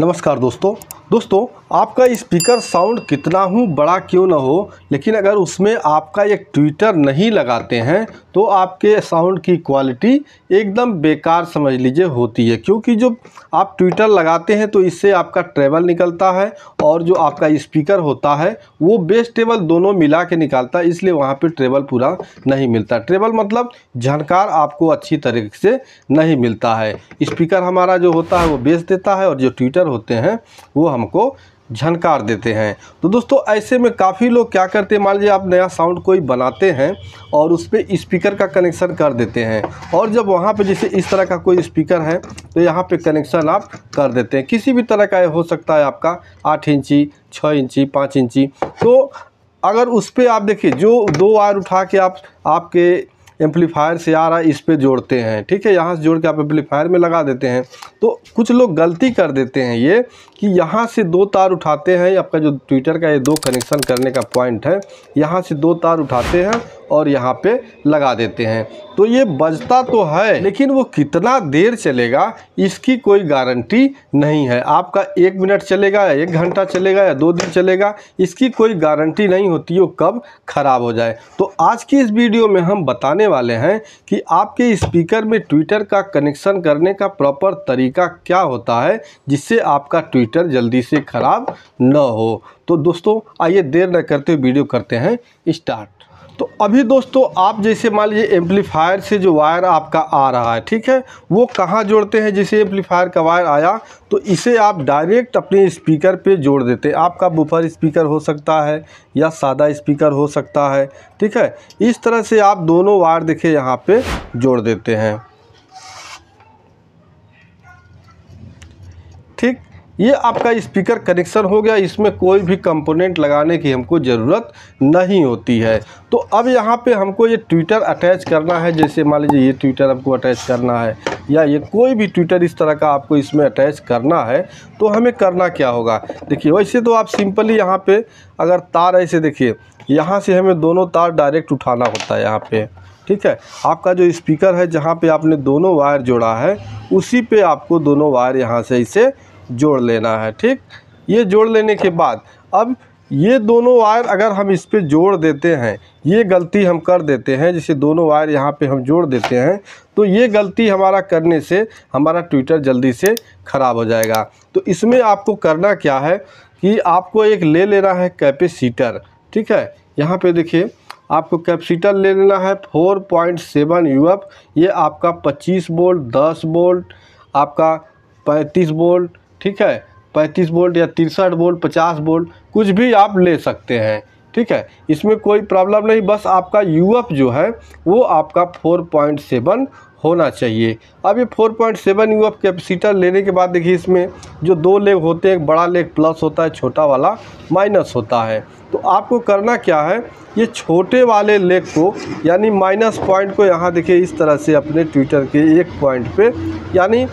नमस्कार दोस्तों दोस्तों आपका स्पीकर साउंड कितना हूँ बड़ा क्यों ना हो लेकिन अगर उसमें आपका एक ट्विटर नहीं लगाते हैं तो आपके साउंड की क्वालिटी एकदम बेकार समझ लीजिए होती है क्योंकि जो आप ट्विटर लगाते हैं तो इससे आपका ट्रेबल निकलता है और जो आपका स्पीकर होता है वो बेस टेबल दोनों मिला के निकालता है इसलिए वहाँ पर ट्रेबल पूरा नहीं मिलता ट्रेबल मतलब झनकार आपको अच्छी तरीके से नहीं मिलता है इस्पीकर हमारा जो होता है वो बेस देता है और जो ट्विटर कैरेक्टर होते हैं वो हमको झनकार देते हैं तो दोस्तों ऐसे में काफ़ी लोग क्या करते हैं मान लीजिए आप नया साउंड कोई बनाते हैं और उस पर स्पीकर का कनेक्शन कर देते हैं और जब वहाँ पे जैसे इस तरह का कोई स्पीकर है तो यहाँ पे कनेक्शन आप कर देते हैं किसी भी तरह का हो सकता है आपका आठ इंची छः इंची पाँच इंची तो अगर उस पर आप देखिए जो दो वायर उठा के आप आपके एम्पलीफायर से आ रहा है इस पर जोड़ते हैं ठीक है यहाँ से जोड़ के आप एम्पलीफायर में लगा देते हैं तो कुछ लोग गलती कर देते हैं ये कि यहाँ से दो तार उठाते हैं आपका जो ट्विटर का ये दो कनेक्शन करने का पॉइंट है यहाँ से दो तार उठाते हैं और यहाँ पे लगा देते हैं तो ये बजता तो है लेकिन वो कितना देर चलेगा इसकी कोई गारंटी नहीं है आपका एक मिनट चलेगा या एक घंटा चलेगा या दो दिन चलेगा इसकी कोई गारंटी नहीं होती वो कब ख़राब हो जाए तो आज की इस वीडियो में हम बताने वाले हैं कि आपके स्पीकर में ट्विटर का कनेक्शन करने का प्रॉपर तरीका क्या होता है जिससे आपका ट्विटर जल्दी से ख़राब न हो तो दोस्तों आइए देर न करते हुए वीडियो करते हैं स्टार्ट तो अभी दोस्तों आप जैसे मान लीजिए एम्पलीफायर से जो वायर आपका आ रहा है ठीक है वो कहाँ जोड़ते हैं जैसे एम्पलीफायर का वायर आया तो इसे आप डायरेक्ट अपने स्पीकर पे जोड़ देते हैं आपका बुफर स्पीकर हो सकता है या सादा स्पीकर हो सकता है ठीक है इस तरह से आप दोनों वायर देखिए यहाँ पे जोड़ देते हैं ये आपका स्पीकर कनेक्शन हो गया इसमें कोई भी कंपोनेंट लगाने की हमको ज़रूरत नहीं होती है तो अब यहाँ पे हमको ये ट्विटर अटैच करना है जैसे मान लीजिए ये ट्विटर हमको अटैच करना है या ये कोई भी ट्विटर इस तरह का आपको इसमें अटैच करना है तो हमें करना क्या होगा देखिए वैसे तो आप सिंपली यहाँ पर अगर तार ऐसे देखिए यहाँ से हमें दोनों तार डायरेक्ट उठाना होता है यहाँ पर ठीक है आपका जो स्पीकर है जहाँ पे आपने दोनों वायर जोड़ा है उसी पे आपको दोनों वायर यहाँ से इसे जोड़ लेना है ठीक ये जोड़ लेने के बाद अब ये दोनों वायर अगर हम इस पर जोड़ देते हैं ये गलती हम कर देते हैं जैसे दोनों वायर यहाँ पे हम जोड़ देते हैं तो ये गलती हमारा करने से हमारा ट्विटर जल्दी से ख़राब हो जाएगा तो इसमें आपको करना क्या है कि आपको एक ले लेना है कैपेसिटर ठीक है यहाँ पे देखिए आपको कैपेसिटर ले लेना है 4.7 पॉइंट ये आपका पच्चीस बोल्ट दस बोल्ट आपका पैंतीस बोल्ट ठीक है पैंतीस वोल्ट या तिरसठ वोल्ट पचास वोल्ट कुछ भी आप ले सकते हैं ठीक है इसमें कोई प्रॉब्लम नहीं बस आपका एफ जो है वो आपका फोर पॉइंट सेवन होना चाहिए अब ये four point seven F capacitor लेने के बाद देखिए इसमें जो दो लेग होते हैं बड़ा लेग प्लस होता है छोटा वाला माइनस होता है तो आपको करना क्या है ये छोटे वाले लेग को यानी माइनस पॉइंट को यहाँ देखिए इस तरह से अपने ट्विटर के एक पॉइंट पे यानी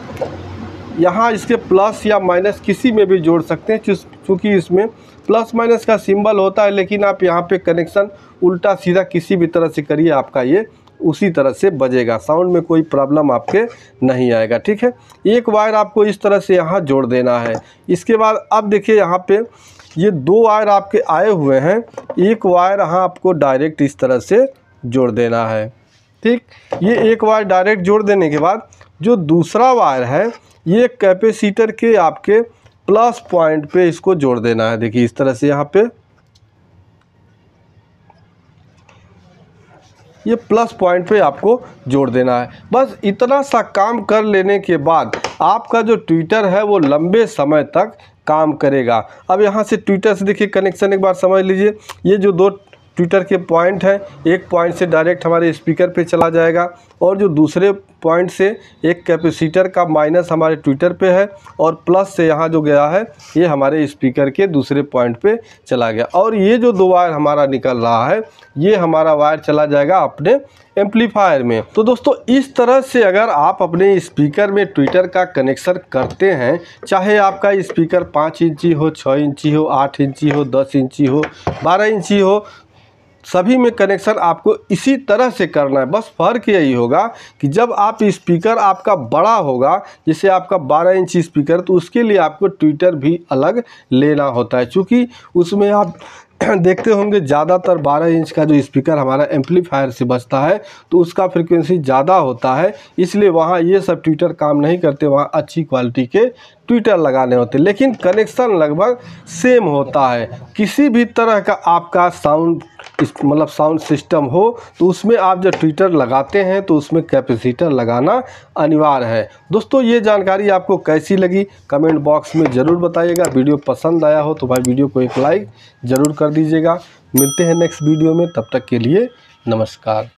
यहाँ इसके प्लस या माइनस किसी में भी जोड़ सकते हैं चूँकि इसमें प्लस माइनस का सिंबल होता है लेकिन आप यहाँ पे कनेक्शन उल्टा सीधा किसी भी तरह से करिए आपका ये उसी तरह से बजेगा साउंड में कोई प्रॉब्लम आपके नहीं आएगा ठीक है एक वायर आपको इस तरह से यहाँ जोड़ देना है इसके बाद अब देखिए यहाँ पर ये दो वायर आपके आए हुए हैं एक वायर यहाँ आपको डायरेक्ट इस तरह से जोड़ देना है ठीक ये एक वायर डायरेक्ट जोड़ देने के बाद जो दूसरा वायर है ये कैपेसिटर के आपके प्लस पॉइंट पे इसको जोड़ देना है देखिए इस तरह से यहाँ पे ये प्लस पॉइंट पे आपको जोड़ देना है बस इतना सा काम कर लेने के बाद आपका जो ट्विटर है वो लंबे समय तक काम करेगा अब यहाँ से ट्विटर से देखिए कनेक्शन एक बार समझ लीजिए ये जो दो ट्विटर के पॉइंट हैं एक पॉइंट से डायरेक्ट हमारे स्पीकर पे चला जाएगा और जो दूसरे पॉइंट से एक कैपेसिटर का माइनस हमारे ट्विटर पे है और प्लस से यहाँ जो गया है ये हमारे स्पीकर के दूसरे पॉइंट पे चला गया और ये जो दो वायर हमारा निकल रहा है ये हमारा वायर चला जाएगा अपने एम्पलीफायर में तो दोस्तों इस तरह से अगर आप अपने स्पीकर में ट्विटर का कनेक्शन करते हैं चाहे आपका स्पीकर पाँच इंची हो छः इंची हो आठ इंची हो दस इंची हो बारह इंची हो सभी में कनेक्शन आपको इसी तरह से करना है बस फ़र्क यही होगा कि जब आप स्पीकर आपका बड़ा होगा जैसे आपका 12 इंच स्पीकर तो उसके लिए आपको ट्विटर भी अलग लेना होता है क्योंकि उसमें आप देखते होंगे ज़्यादातर 12 इंच का जो स्पीकर हमारा एम्पलीफायर से बचता है तो उसका फ्रिक्वेंसी ज़्यादा होता है इसलिए वहाँ ये सब ट्विटर काम नहीं करते वहाँ अच्छी क्वालिटी के ट्विटर लगाने होते लेकिन कनेक्शन लगभग सेम होता है किसी भी तरह का आपका साउंड मतलब साउंड सिस्टम हो तो उसमें आप जब ट्विटर लगाते हैं तो उसमें कैपेसिटर लगाना अनिवार्य है दोस्तों ये जानकारी आपको कैसी लगी कमेंट बॉक्स में ज़रूर बताइएगा वीडियो पसंद आया हो तो भाई वीडियो को एक लाइक ज़रूर कर दीजिएगा मिलते हैं नेक्स्ट वीडियो में तब तक के लिए नमस्कार